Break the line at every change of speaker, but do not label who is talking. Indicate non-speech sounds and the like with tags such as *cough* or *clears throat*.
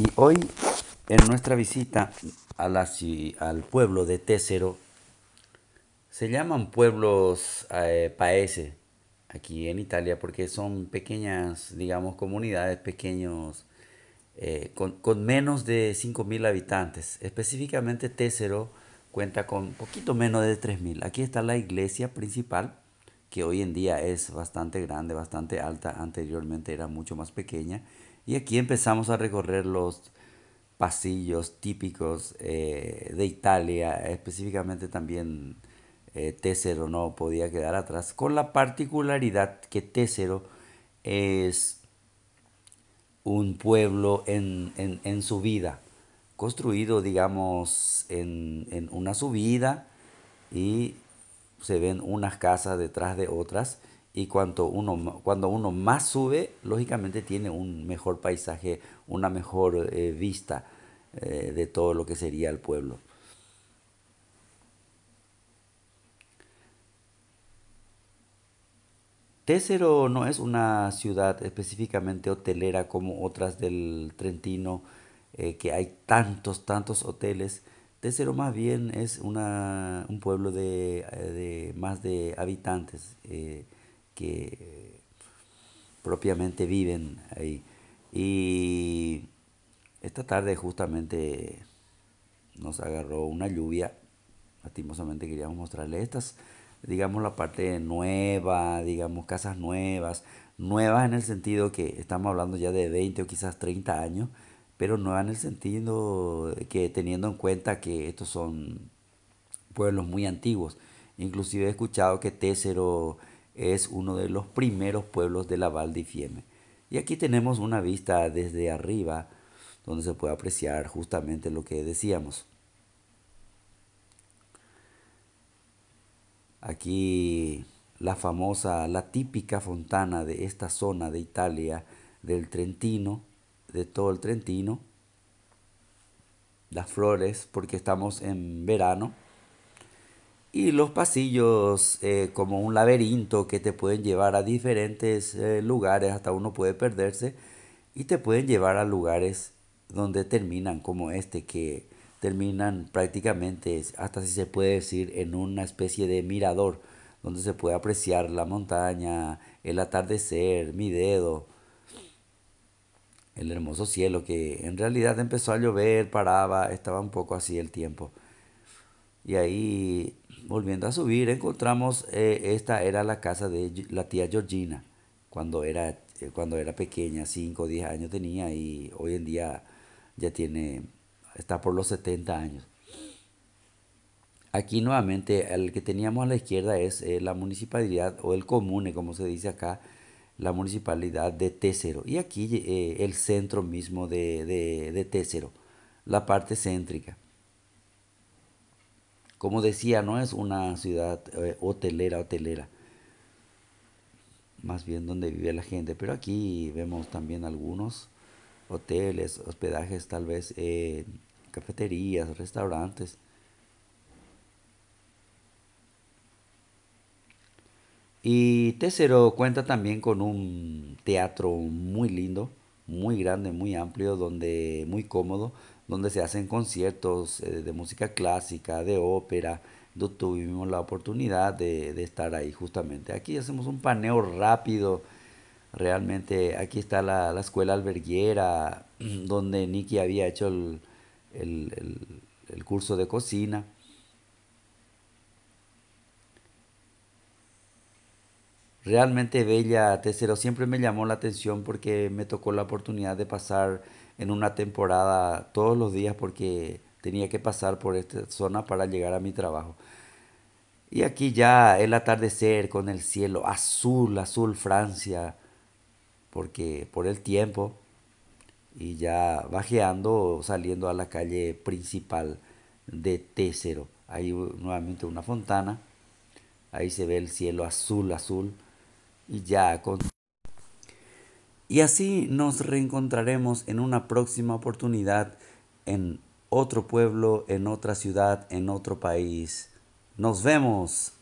Y hoy, en nuestra visita a al pueblo de Tesero se llaman pueblos eh, paese aquí en Italia porque son pequeñas, digamos, comunidades, pequeños, eh, con, menos de 5.000 habitantes. Específicamente Tésero cuenta con poquito menos de 3.000. Aquí está la iglesia principal, que hoy en día es bastante grande, bastante alta, anteriormente era mucho más pequeña. Y aquí empezamos a recorrer los pasillos típicos eh, de Italia, específicamente también eh, no podía quedar atrás, con la particularidad que Tesero es un pueblo en, en, en subida, construido digamos en una subida y se ven unas casas detrás de otras y cuanto uno, cuando uno más sube, lógicamente tiene un mejor paisaje, una mejor eh, vista eh, de todo lo que sería el pueblo. Técero no es una ciudad específicamente hotelera como otras del Trentino, eh, que hay tantos, tantos hoteles. Técero más bien es una, un pueblo de, de, más de habitantes que eh, propiamente viven ahí. Y esta tarde justamente nos agarró una lluvia. Lastimosamente queríamos mostrarles estas, digamos, la parte nueva, digamos, casas nuevas. Nuevas en el sentido que estamos hablando ya de 20 o quizás 30 años, pero nuevas en el sentido que teniendo en cuenta que estos son pueblos muy antiguos. Inclusive he escuchado que Tésero es uno de los primeros pueblos de la Val di Fiemme. Y aquí tenemos una vista desde arriba donde se puede apreciar justamente lo que decíamos. Aquí la famosa, la típica fontana de esta zona de Italia, del Trentino, de todo el Trentino. Las flores, porque estamos en verano y los pasillos eh, como un laberinto que te pueden llevar a diferentes eh, lugares, hasta uno puede perderse y te pueden llevar a lugares donde terminan como este que terminan prácticamente hasta si se puede decir en una especie de mirador donde se puede apreciar la montaña, el atardecer, mi dedo, el hermoso cielo que en realidad empezó a llover, paraba, estaba un poco así el tiempo. Y ahí, volviendo a subir, encontramos, eh, esta era la casa de la tía Georgina, cuando era, eh, cuando era pequeña, 5 o 10 años tenía y hoy en día ya tiene, está por los 70 años. Aquí nuevamente, el que teníamos a la izquierda es eh, la municipalidad o el comune, como se dice acá, la municipalidad de Técero. Y aquí el centro mismo de, de, de la parte céntrica. Como decía, no es una ciudad eh, hotelera, hotelera. Más bien donde vive la gente. Pero aquí vemos también algunos hoteles, hospedajes, tal vez eh, cafeterías, restaurantes. Y Tesero cuenta también con un teatro muy lindo, muy grande, muy amplio, donde muy cómodo, donde se hacen conciertos eh, de música clásica, de ópera. No tuvimos la oportunidad de, estar ahí justamente. Aquí hacemos un paneo rápido. Realmente aquí está la, escuela alberguera *clears throat* donde Nicky había hecho el curso de cocina. Realmente bella t siempre me llamó la atención porque me tocó la oportunidad de pasar en una temporada todos los días porque tenía que pasar por esta zona para llegar a mi trabajo. Y aquí ya el atardecer con el cielo azul, azul Francia, porque por el tiempo y ya bajeando saliendo a la calle principal de T0. Hay nuevamente una fontana. Ahí se ve el cielo azul, azul y ya. Y así nos reencontraremos en una próxima oportunidad en otro pueblo, en otra ciudad, en otro país. Nos vemos.